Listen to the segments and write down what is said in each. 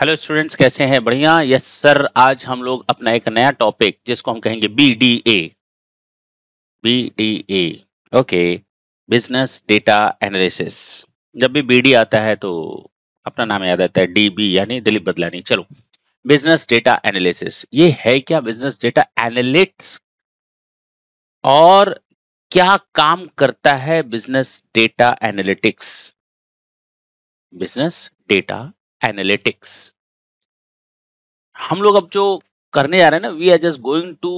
Hello students कैसे हैं बढ़िया यस सर आज हम लोग अपना एक नया टॉपिक जिसको हम कहेंगे B D A B D A okay business data analysis जब भी बी डी आता है तो अपना नाम याद आता है डी बी यानी दिलीप बदलानी चलो बिजनेस डेटा एनालिसिस ये है क्या बिजनेस डेटा एनालिट्स और क्या काम करता है business data analytics business data analytics हम लोग अब जो करने जा रहे हैं ना we are just going to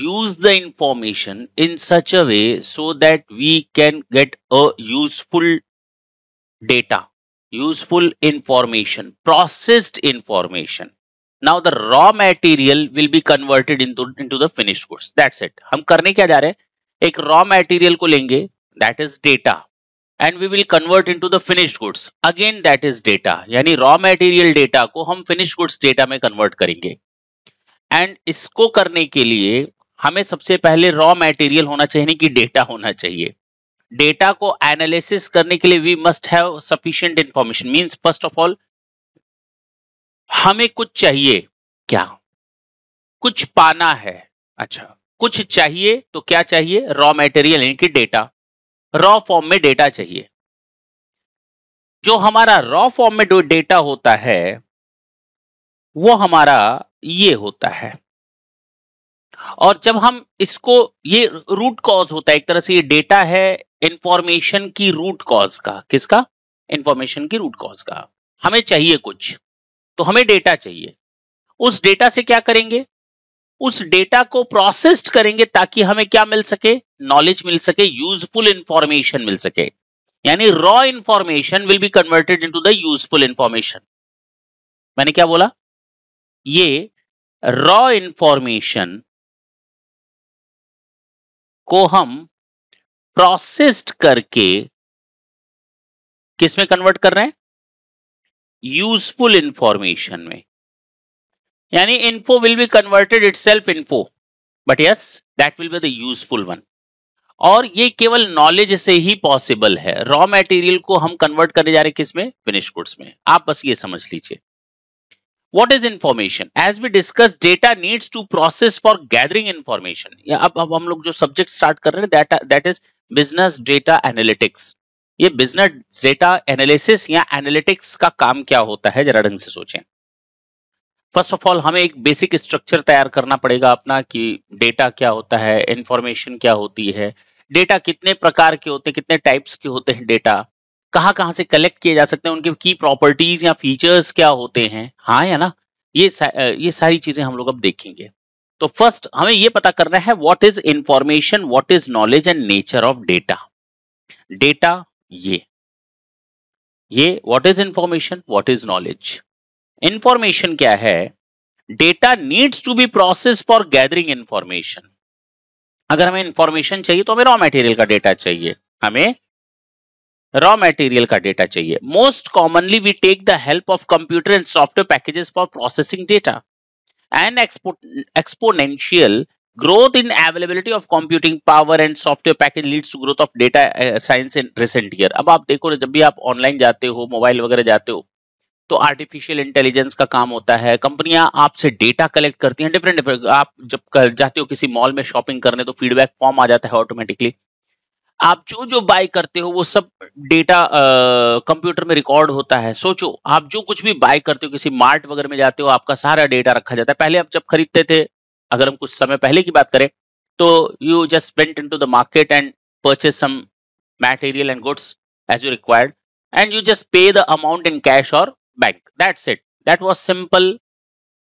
use the information in such a way so that we can get a useful data useful information processed information now the raw material will be converted into into the finish goods that's it हम करने क्या जा रहे हैं एक raw material को लेंगे that is data and we will convert into the finish goods again that is data यानी रॉ मेटेरियल डेटा को हम फिनिश गुड्स डेटा में कन्वर्ट करेंगे एंड इसको करने के लिए हमें सबसे पहले रॉ मेटेरियल होना चाहिए कि डेटा होना चाहिए डेटा को एनालिसिस करने के लिए we must have sufficient information means first of all हमें कुछ चाहिए क्या कुछ पाना है अच्छा कुछ चाहिए तो क्या चाहिए रॉ मेटेरियल यानी कि डेटा रॉ फॉर्म में डेटा चाहिए जो हमारा रॉ फॉर्म में डेटा होता है वो हमारा ये होता है और जब हम इसको ये रूट कॉज होता है एक तरह से ये डेटा है इंफॉर्मेशन की रूट कॉज का किसका इंफॉर्मेशन की रूट कॉज का हमें चाहिए कुछ तो हमें डेटा चाहिए उस डेटा से क्या करेंगे उस डेटा को प्रोसेस्ड करेंगे ताकि हमें क्या मिल सके नॉलेज मिल सके यूजफुल इंफॉर्मेशन मिल सके यानी raw information will be converted into the useful information मैंने क्या बोला ये रॉ इंफॉर्मेशन को हम प्रोसेस्ड करके किसमें कन्वर्ट कर रहे हैं यूजफुल इंफॉर्मेशन में yani info will be converted itself info but yes that will be the useful one और ये केवल नॉलेज से ही पॉसिबल है रॉ मटेरियल को हम कन्वर्ट करने जा रहे हैं किसमें फिनिश कोर्स में आप बस ये समझ लीजिए what is information as we discuss data needs to process for gathering information अब अब हम लोग जो सब्जेक्ट स्टार्ट कर रहे हैं that that is business data analytics ये बिजनेस डेटा एनालिसिस या एनालिटिक्स का काम क्या होता है जरा ढंग से सोचें फर्स्ट ऑफ ऑल हमें एक बेसिक स्ट्रक्चर तैयार करना पड़ेगा अपना कि डेटा क्या होता है इंफॉर्मेशन क्या होती है डेटा कितने प्रकार के होते हैं कितने टाइप्स के होते हैं डेटा कहाँ कहाँ से कलेक्ट किए जा सकते हैं उनके की प्रॉपर्टीज या फीचर्स क्या होते हैं हाँ या ना ये सा, ये सारी चीजें हम लोग अब देखेंगे तो फर्स्ट हमें ये पता करना है what is information what is knowledge and nature of data data ये ये what is information what is knowledge information क्या है data needs to be process for gathering information अगर हमें इंफॉर्मेशन चाहिए तो हमें रॉ मेटेरियल का डेटा चाहिए हमें रॉ मेटेरियल का डेटा चाहिए most commonly we take the help of computer and software packages for processing data and exponential growth growth in availability of computing power and software package leads growth of data science in recent year अब आप देखो ना जब भी आप online जाते हो mobile वगैरह जाते हो तो आर्टिफिशियल इंटेलिजेंस का काम होता है कंपनियां आपसे डेटा कलेक्ट करती हैं डिफरेंट डिफरेंट आप जब जाते हो किसी मॉल में शॉपिंग करने तो फीडबैक फॉर्म आ जाता है ऑटोमेटिकली आप जो जो बाय करते हो वो सब डेटा कंप्यूटर में रिकॉर्ड होता है सोचो आप जो कुछ भी बाय करते हो किसी मार्ट वगैरह में जाते हो आपका सारा डेटा रखा जाता है पहले आप जब खरीदते थे अगर हम कुछ समय पहले की बात करें तो you just went into the market and purchase some material and goods as you required and you just pay the amount in cash और bank. That's it. That was simple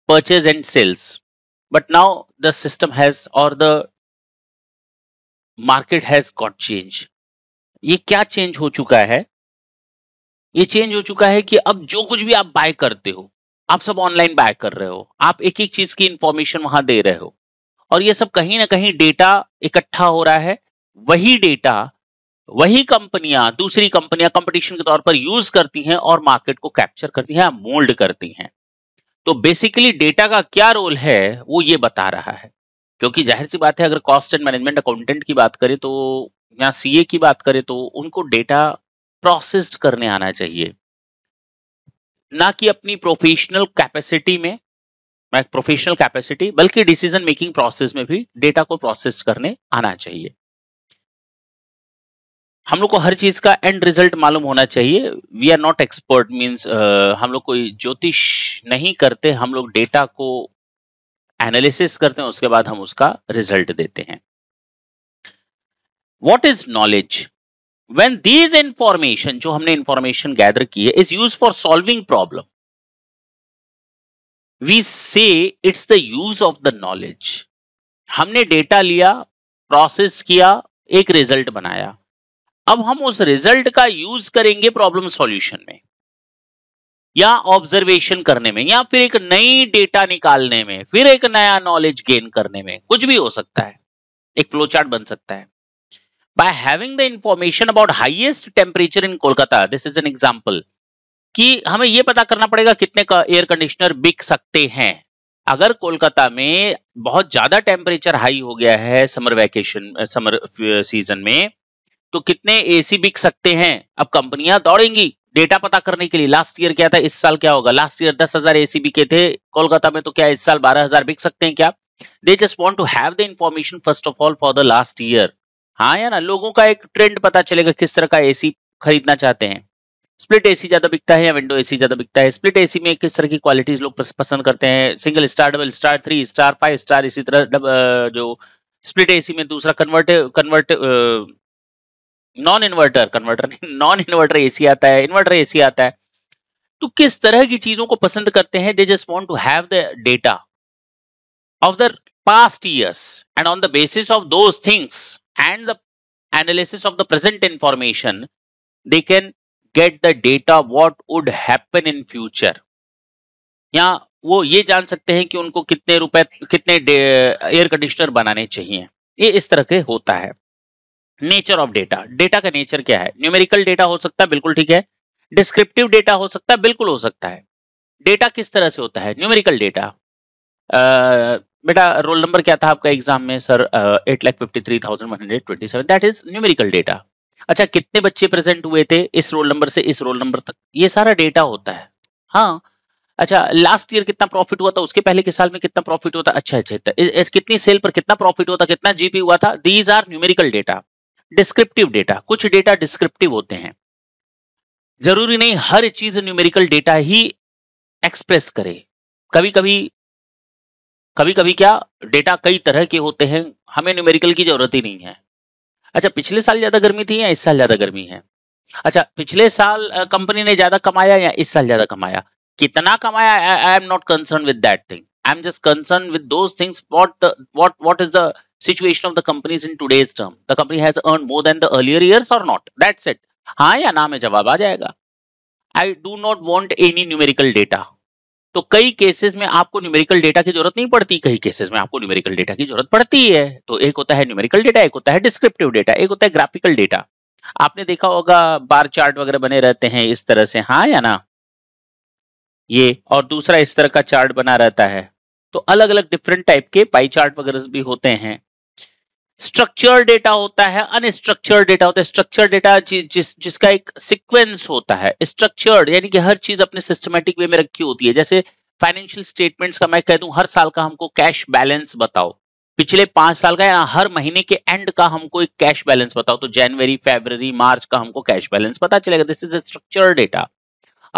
purchase and sales. But now the system has or the market has got change ye kya change ho chuka hai ये change हो चुका है कि अब जो कुछ भी आप बाय करते हो आप सब ऑनलाइन बाय कर रहे हो आप एक एक चीज की इंफॉर्मेशन वहां दे रहे हो और ये सब कहीं ना कहीं डेटा इकट्ठा हो रहा है वही डेटा वही कंपनियां दूसरी कंपनियां कंपटीशन के तौर पर यूज करती हैं और मार्केट को कैप्चर करती हैं मोल्ड करती हैं तो बेसिकली डेटा का क्या रोल है वो ये बता रहा है क्योंकि जाहिर सी बात है अगर कॉस्ट एंड मैनेजमेंट अकाउंटेंट की बात करें तो या सीए की बात करें तो उनको डेटा प्रोसेस्ड करने आना चाहिए ना कि अपनी प्रोफेशनल कैपेसिटी में प्रोफेशनल कैपेसिटी बल्कि डिसीजन मेकिंग प्रोसेस में भी डेटा को प्रोसेस करने आना चाहिए हम लोग को हर चीज का एंड रिजल्ट मालूम होना चाहिए we are not expert means हम लोग कोई ज्योतिष नहीं करते हम लोग डेटा को एनालिसिस करते हैं उसके बाद हम उसका रिजल्ट देते हैं what is knowledge when these information जो हमने इंफॉर्मेशन गैदर की है is use for solving problem we say it's the use of the knowledge हमने डेटा लिया प्रोसेस किया एक रिजल्ट बनाया अब हम उस रिजल्ट का यूज करेंगे प्रॉब्लम सॉल्यूशन में या ऑब्जर्वेशन करने में या फिर एक नई डेटा निकालने में फिर एक नया नॉलेज गेन करने में कुछ भी हो सकता है एक फ्लोचार्ट बन सकता है by having the information about highest temperature in Kolkata this is an example कि हमें यह पता करना पड़ेगा कितने एयर कंडीशनर बिक सकते हैं अगर कोलकाता में बहुत ज्यादा टेम्परेचर हाई हो गया है समर वैकेशन समर सीजन में तो कितने एसी बिक सकते हैं अब कंपनियां दौड़ेंगी डेटा पता करने के लिए लास्ट ईयर क्या था इस साल क्या होगा लास्ट ईयर दस हजार एसी बिके थे कोलकाता में तो क्या इस साल बारह हजार बिक सकते हैं क्या they just want to have the information first of all for the last year हाँ या ना लोगों का एक ट्रेंड पता चलेगा किस तरह का एसी खरीदना चाहते हैं स्प्लिट एसी ज्यादा बिकता है या विंडो एसी ज्यादा बिकता है स्प्लिट एसी में किस तरह की क्वालिटीज लोग पसंद करते हैं single star double star three star five star इसी तरह जो स्प्लिट एसी में दूसरा convert convert non inverter converter non inverter AC आता है इन्वर्टर एसी आता है तो किस तरह की चीजों को पसंद करते हैं they just want to have the data of the past years and on the basis of those things and the analysis of the present information they can get the data what would happen in future या वो ये जान सकते हैं कि उनको कितने रुपए कितने एयर कंडीशनर बनाने चाहिए ये इस तरह के होता है नेचर ऑफ डेटा डेटा का नेचर क्या है न्यूमेरिकल डेटा हो सकता है बिल्कुल ठीक है डिस्क्रिप्टिव डेटा हो सकता है बिल्कुल हो सकता है डेटा किस तरह से होता है न्यूमेरिकल डेटा बेटा रोल नंबर क्या था आपका एग्जाम में sir eight lakh fifty three thousand one hundred twenty seven that is numerical data अच्छा कितने बच्चे प्रेजेंट हुए थे इस रोल नंबर से इस रोल नंबर तक ये सारा डेटा होता है हाँ अच्छा लास्ट ईयर कितना प्रॉफिट हुआ था उसके पहले के साल में कितना प्रॉफिट हुआ था अच्छा अच्छा, अच्छा। कितनी सेल पर कितना प्रॉफिट हुआ था कितना जीपी हुआ था these are numerical data descriptive data कुछ डेटा डिस्क्रिप्टिव होते हैं जरूरी नहीं हर चीज न्यूमेरिकल डेटा ही एक्सप्रेस करे कभी कभी कभी कभी क्या डेटा कई तरह के होते हैं हमें न्यूमेरिकल की जरूरत ही नहीं है अच्छा पिछले साल ज्यादा गर्मी थी या इस साल ज्यादा गर्मी है अच्छा पिछले साल कंपनी ने ज्यादा कमाया या इस साल ज्यादा कमाया कितना कमाया I am not concern with that thing I am just concern with दो things what what what is the situation of the companies in today's term the company has earned more than the earlier years or not that's it हाँ या ना में जवाब आ जाएगा I do not want any numerical data तो कई cases में आपको न्यूमेरिकल डेटा की जरूरत नहीं पड़ती कई केसेस में आपको न्यूमेरिकल डेटा की जरूरत पड़ती है तो एक होता है न्यूमेरिकल डेटा एक होता है डिस्क्रिप्टिव डेटा एक होता है ग्राफिकल डेटा आपने देखा होगा बार चार्ट वगैरह बने रहते हैं इस तरह से हाँ या ना ये और दूसरा इस तरह का चार्ट बना रहता है तो अलग अलग डिफरेंट टाइप के पाई चार्ट वगैरह भी होते हैं स्ट्रक्चर डेटा होता है अनस्ट्रक्चर्ड डेटा होता है स्ट्रक्चर डेटा जि, जिस जिसका एक सीक्वेंस होता है स्ट्रक्चर्ड यानी कि हर चीज अपने सिस्टमेटिक वे में रखी होती है जैसे फाइनेंशियल स्टेटमेंट्स का मैं कह दूं हर साल का हमको कैश बैलेंस बताओ पिछले पांच साल का या हर महीने के एंड का हमको एक कैश बैलेंस बताओ तो जनवरी फेबर मार्च का हमको कैश बैलेंस पता चलेगा this is structure data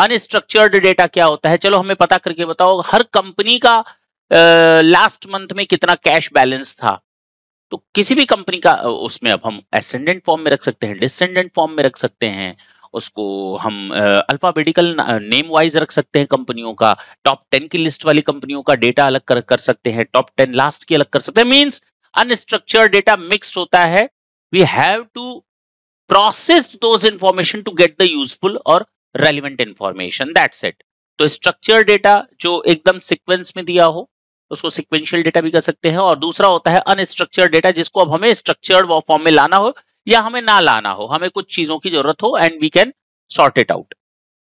unstructured data क्या होता है चलो हमें पता करके बताओ हर कंपनी का लास्ट uh, मंथ में कितना कैश बैलेंस था तो किसी भी कंपनी का उसमें अब हम एसेंडेंट फॉर्म में रख सकते हैं डिसेंडेंट फॉर्म में रख सकते हैं उसको हम अल्फाबेटिकल नेम वाइज रख सकते हैं कंपनियों का टॉप टेन की लिस्ट वाली कंपनियों का डेटा अलग कर, कर सकते हैं टॉप टेन लास्ट की अलग कर सकते हैं मीन्स अनस्ट्रक्चर डेटा मिक्स होता है we have to process those information to get the useful और रेलिवेंट इंफॉर्मेशन दैट सेट तो स्ट्रक्चर डेटा जो एकदम सिक्वेंस में दिया हो उसको सिक्वेंशियल डेटा भी कर सकते हैं और दूसरा होता है अनस्ट्रक्चर्ड डेटा जिसको अब हमें स्ट्रक्चर्ड फॉर्म में लाना हो या हमें ना लाना हो हमें कुछ चीजों की जरूरत हो and we can sort it out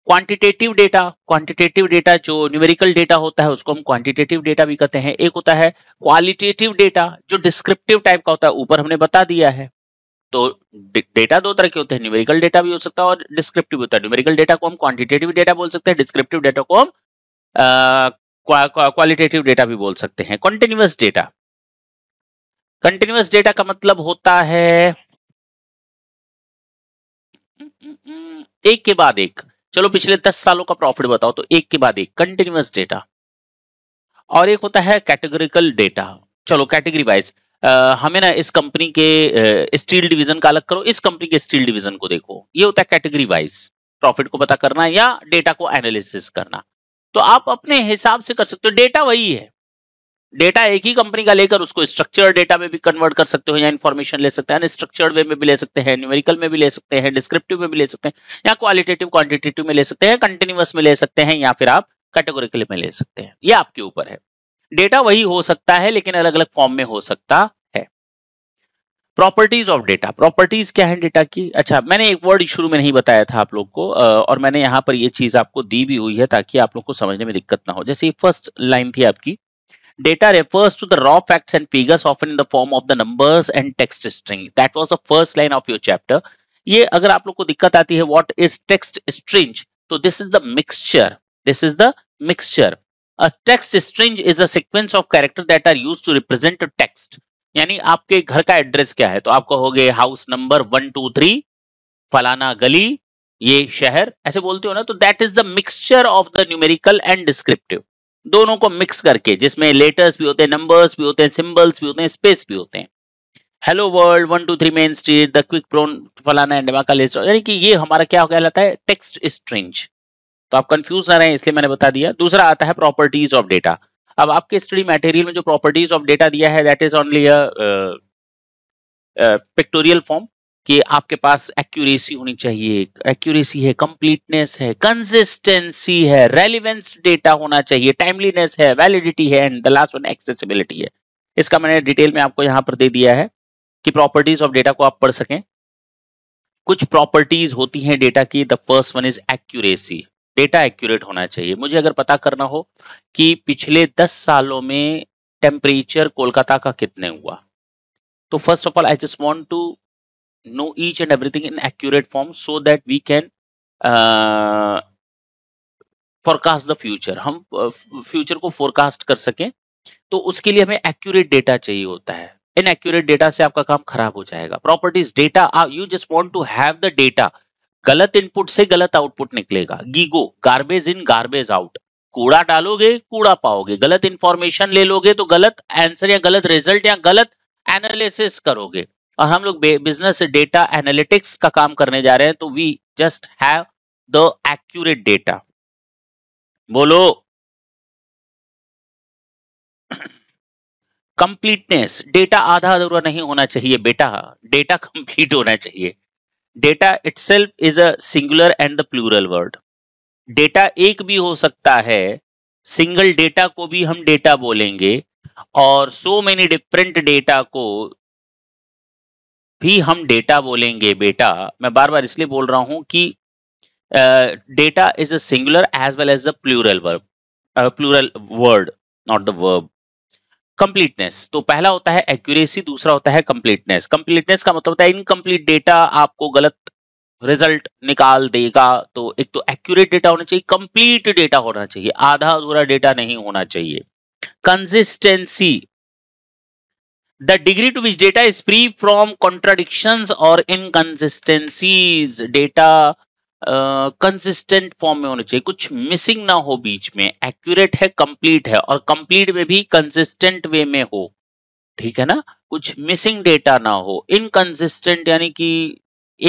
quantitative data quantitative data जो न्यूमेरिकल डेटा होता है उसको हम क्वांटिटेटिव डेटा भी कहते हैं एक होता है क्वालिटेटिव डेटा जो डिस्क्रिप्टिव टाइप का होता है ऊपर हमने बता दिया है तो डेटा दो तरह के होते हैं न्यूमेरिकल डेटा भी हो सकता है और डिस्क्रिप्टिव होता है न्यूमेरिकल डेटा को हम क्वांटिटेटिव डेटा बोल सकते हैं डिस्क्रिप्टिव डेटा को हम क्वालिटेटिव डेटा भी बोल सकते हैं कंटिन्यूस डेटा कंटिन्यूस डेटा का मतलब होता है एक के बाद एक चलो पिछले दस सालों का प्रॉफिट बताओ तो एक के बाद एक कंटिन्यूस डेटा और एक होता है कैटेगोरिकल डेटा चलो कैटेगरी वाइज हमें ना इस कंपनी के स्टील डिवीजन का अलग करो इस कंपनी के स्टील डिवीजन को देखो ये होता है कैटेगरी वाइज प्रॉफिट को पता करना या डेटा को एनालिसिस करना तो आप अपने हिसाब से कर सकते हो डेटा वही है डेटा एक ही कंपनी का लेकर उसको स्ट्रक्चर्ड डेटा में भी कन्वर्ट कर सकते हो या इन्फॉर्मेशन ले सकते हैं अनस्ट्रक्चर्ड वे में भी ले सकते हैं न्यूमेरिकल में भी ले सकते हैं डिस्क्रिप्टिव में भी ले सकते हैं या क्वालिटेटिव क्वान्टिटेटिव में ले सकते हैं कंटिन्यूस में ले सकते हैं या फिर आप कैटेगोरिकल में ले सकते हैं यह आपके ऊपर है डेटा वही हो सकता है लेकिन अलग अलग फॉर्म में हो सकता प्रॉपर्टीज ऑफ डेटा प्रॉपर्टीज क्या है डेटा की अच्छा मैंने एक वर्ड शुरू में नहीं बताया था आप लोग को और मैंने यहां पर ये चीज आपको दी भी हुई है ताकि आप लोग को समझने में दिक्कत ना हो जैसे फर्स्ट लाइन थी आपकी data refers to the raw facts and figures of in the form of the numbers and text string that was the first line of your chapter ये अगर आप लोग को दिक्कत आती है वॉट इज टेक्स्ट स्ट्रिंज तो this is the mixture this is the mixture text string is a sequence of character that are use to represent a text यानी आपके घर का एड्रेस क्या है तो आप कहोगे house number one two three फलाना गली ये शहर ऐसे बोलते हो ना तो that is the mixture of the numerical and descriptive दोनों को मिक्स करके जिसमें लेटर्स भी होते हैं नंबर्स भी होते हैं सिंबल्स भी होते हैं स्पेस भी होते हैं hello world one two three main street the quick brown फलाना एंड यानी कि ये हमारा क्या कहलाता है टेक्स्ट स्ट्रिंज तो आप कंफ्यूज ना रहे हैं इसलिए मैंने बता दिया दूसरा आता है प्रॉपर्टीज ऑफ डेटा अब आपके स्टडी मटेरियल में जो प्रॉपर्टीज ऑफ डेटा दिया है that is only a pictorial form कि आपके पास एक्यूरेसी होनी चाहिए एक्यूरेसी है कंप्लीटनेस है कंसिस्टेंसी है रेलिवेंस डेटा होना चाहिए टाइमलीनेस है वैलिडिटी है and the last one accessibility है इसका मैंने डिटेल में आपको यहाँ पर दे दिया है कि प्रॉपर्टीज ऑफ डेटा को आप पढ़ सकें कुछ प्रॉपर्टीज होती हैं डेटा की the first one is accuracy data accurate होना चाहिए मुझे अगर पता करना हो कि पिछले दस सालों में टेम्परेचर कोलकाता का कितने हुआ तो first of all I just want to know each and everything in accurate form so that we can forecast the future हम फ्यूचर uh, को फोरकास्ट कर सकें तो उसके लिए हमें एक्यूरेट डेटा चाहिए होता है इन एक्यूरेट डेटा से आपका काम खराब हो जाएगा properties data you just want to have the data गलत इनपुट से गलत आउटपुट निकलेगा GIGO garbage in garbage out कूड़ा डालोगे कूड़ा पाओगे गलत इंफॉर्मेशन ले लोगे तो गलत आंसर या गलत रिजल्ट या गलत एनालिसिस करोगे और हम लोग बिजनेस डेटा एनालिटिक्स का काम करने जा रहे हैं तो we just have the accurate data बोलो कंप्लीटनेस डेटा आधा अधूरा नहीं होना चाहिए बेटा डेटा कंप्लीट होना चाहिए data self is a singular and the plural word data एक भी हो सकता है सिंगल डेटा को भी हम डेटा बोलेंगे और सो मेनी डिफरेंट डेटा को भी हम डेटा बोलेंगे बेटा मैं बार बार इसलिए बोल रहा हूं कि data is a singular as well as a plural verb plural word not the verb completeness तो पहला होता है एक्यूरेसी दूसरा होता है कंप्लीटनेस कंप्लीटनेस का मतलब होता है इनकम्प्लीट डेटा आपको गलत रिजल्ट निकाल देगा तो एक तो एक्यूरेट डेटा होना चाहिए कंप्लीट डेटा होना चाहिए आधा अधूरा डेटा नहीं होना चाहिए consistency the degree to which data is free from contradiction और इनकन्सिस्टेंसीज डेटा कंसिस्टेंट फॉर्म में होना चाहिए कुछ मिसिंग ना हो बीच में एक्यूरेट है कंप्लीट है और कंप्लीट में भी कंसिस्टेंट वे में हो ठीक है ना कुछ मिसिंग डेटा ना हो इनकंसिस्टेंट यानी कि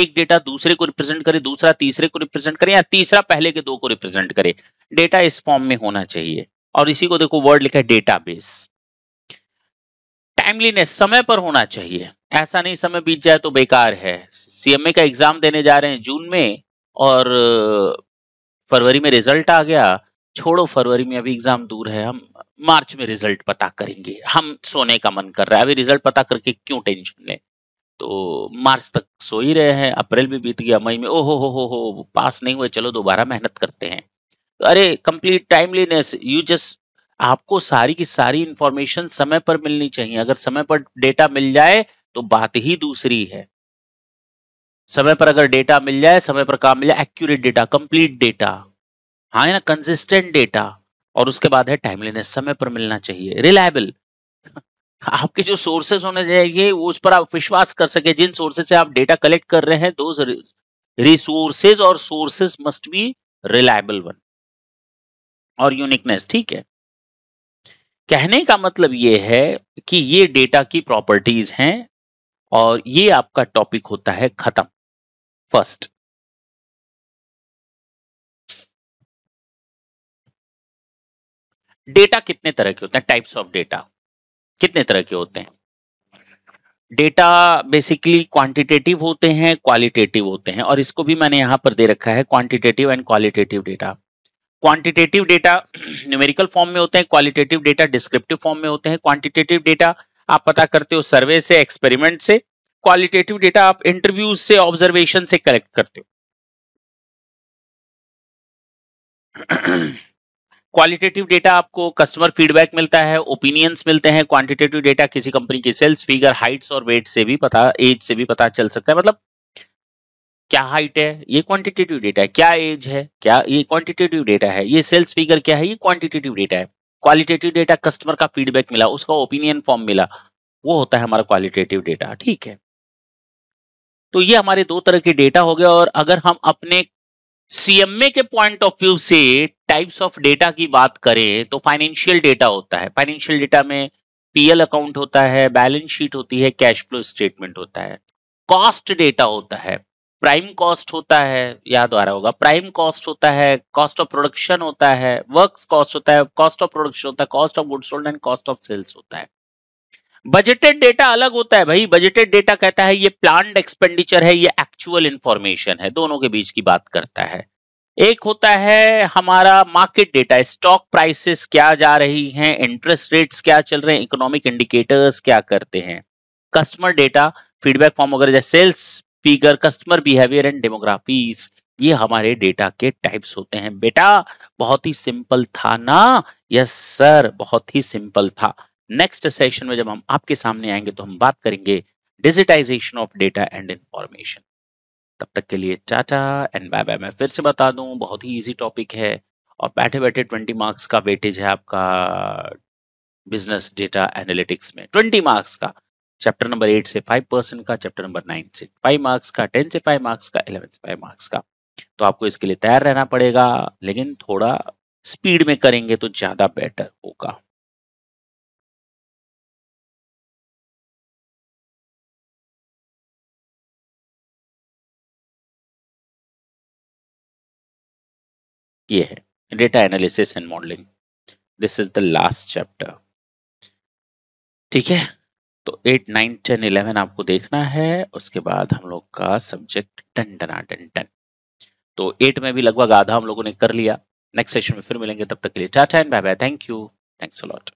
एक डेटा दूसरे को रिप्रेजेंट करे दूसरा तीसरे को रिप्रेजेंट करे या तीसरा पहले के दो को रिप्रेजेंट करे डेटा इस फॉर्म में होना चाहिए और इसी को देखो वर्ड लिखा है बेस टाइमलीनेस समय पर होना चाहिए ऐसा नहीं समय बीत जाए तो बेकार है सीएमए का एग्जाम देने जा रहे हैं जून में और फरवरी में रिजल्ट आ गया छोड़ो फरवरी में अभी एग्जाम दूर है हम मार्च में रिजल्ट पता करेंगे हम सोने का मन कर रहा है अभी रिजल्ट पता करके क्यों टेंशन ले तो मार्च तक सो ही रहे हैं अप्रैल भी बीत गया मई में ओहो हो हो हो पास नहीं हुए चलो दोबारा मेहनत करते हैं तो अरे कंप्लीट टाइमलीनेस यू जस्ट आपको सारी की सारी इंफॉर्मेशन समय पर मिलनी चाहिए अगर समय पर डेटा मिल जाए तो बात ही दूसरी है समय पर अगर डेटा मिल जाए समय पर काम मिल जाए एक्यूरेट डेटा कंप्लीट डेटा हाँ है ना कंसिस्टेंट डेटा और उसके बाद है टाइमलीनेस समय पर मिलना चाहिए रिलायबल आपके जो सोर्सेस होने चाहिए वो उस पर आप विश्वास कर सके जिन सोर्सेस से आप डेटा कलेक्ट कर रहे हैं दो रिसोर्सेज और sources must be reliable one और यूनिकनेस ठीक है कहने का मतलब ये है कि ये डेटा की प्रॉपर्टीज हैं और ये आपका टॉपिक होता है खत्म first डेटा कितने तरह के होते हैं टाइप्स ऑफ डेटा कितने तरह के होते हैं डेटा बेसिकली क्वांटिटेटिव होते हैं क्वालिटेटिव होते हैं और इसको भी मैंने यहां पर दे रखा है quantitative and qualitative data quantitative data numerical form में होते हैं क्वालिटेटिव डेटा डिस्क्रिप्टिव फॉर्म में होते हैं क्वांटिटेटिव डेटा आप पता करते हो सर्वे से एक्सपेरिमेंट से क्वालिटेटिव डेटा आप इंटरव्यूज से ऑब्जर्वेशन से कलेक्ट करते हो क्वालिटेटिव डेटा आपको कस्टमर फीडबैक मिलता है ओपिनियंस मिलते हैं क्वांटिटेटिव डेटा किसी कंपनी की सेल्स फिगर हाइट्स और वेट से भी पता एज से भी पता चल सकता है मतलब क्या हाइट है ये क्वांटिटेटिव डेटा है क्या एज है क्या ये क्वांटिटेटिव डेटा है ये सेल्स फिगर क्या है ये क्वांटिटेटिव डेटा है क्वालिटेटिव डेटा कस्टमर का फीडबैक मिला उसका ओपिनियन फॉर्म मिला वो होता है हमारा क्वालिटेटिव डेटा ठीक है तो ये हमारे दो तरह के डेटा हो गए और अगर हम अपने सीएमए के पॉइंट ऑफ व्यू से टाइप्स ऑफ डेटा की बात करें तो फाइनेंशियल डेटा होता है फाइनेंशियल डेटा में पीएल अकाउंट होता है बैलेंस शीट होती है कैश फ्लो स्टेटमेंट होता है कॉस्ट डेटा होता है प्राइम कॉस्ट होता है याद आ रहा होगा प्राइम कॉस्ट होता है कॉस्ट ऑफ प्रोडक्शन होता है वर्क कॉस्ट होता है कॉस्ट ऑफ प्रोडक्शन होता है cost of goods sold and cost of sales होता है बजटेड डेटा अलग होता है भाई बजटेड डेटा कहता है ये प्लान एक्सपेंडिचर है ये एक्चुअल इंफॉर्मेशन है दोनों के बीच की बात करता है एक होता है हमारा मार्केट डेटा स्टॉक प्राइसेस क्या जा रही हैं इंटरेस्ट रेट्स क्या चल रहे हैं इकोनॉमिक इंडिकेटर्स क्या करते हैं कस्टमर डेटा फीडबैक फॉर्म वगैरह sales figure customer behaviour and demographics ये हमारे डेटा के टाइप्स होते हैं बेटा बहुत ही सिंपल था ना यस सर बहुत ही सिंपल था नेक्स्ट सेशन में जब हम आपके सामने आएंगे तो हम बात करेंगे digitisation of data and information तब तक के लिए टाटा एंड बाय बाय मैं फिर से बता दूं बहुत ही इजी टॉपिक है और बैठे बैठे ट्वेंटी मार्क्स का वेटेज है आपका बिजनेस डेटा एनालिटिक्स में ट्वेंटी मार्क्स का चैप्टर नंबर एट से फाइव परसेंट का चैप्टर नंबर नाइन से फाइव मार्क्स का टेन से फाइव मार्क्स का इलेवन से फाइव मार्क्स का तो आपको इसके लिए तैयार रहना पड़ेगा लेकिन थोड़ा स्पीड में करेंगे तो ज्यादा बेटर होगा ये है data analysis and modelling this is the last chapter ठीक है तो एट नाइन टेन इलेवन आपको देखना है उसके बाद हम लोग का सब्जेक्ट टन टना टन टन तो एट में भी लगभग आधा हम लोगों ने कर लिया नेक्स्ट सेशन में फिर मिलेंगे तब तक के लिए tata and bye bye thank you thanks a lot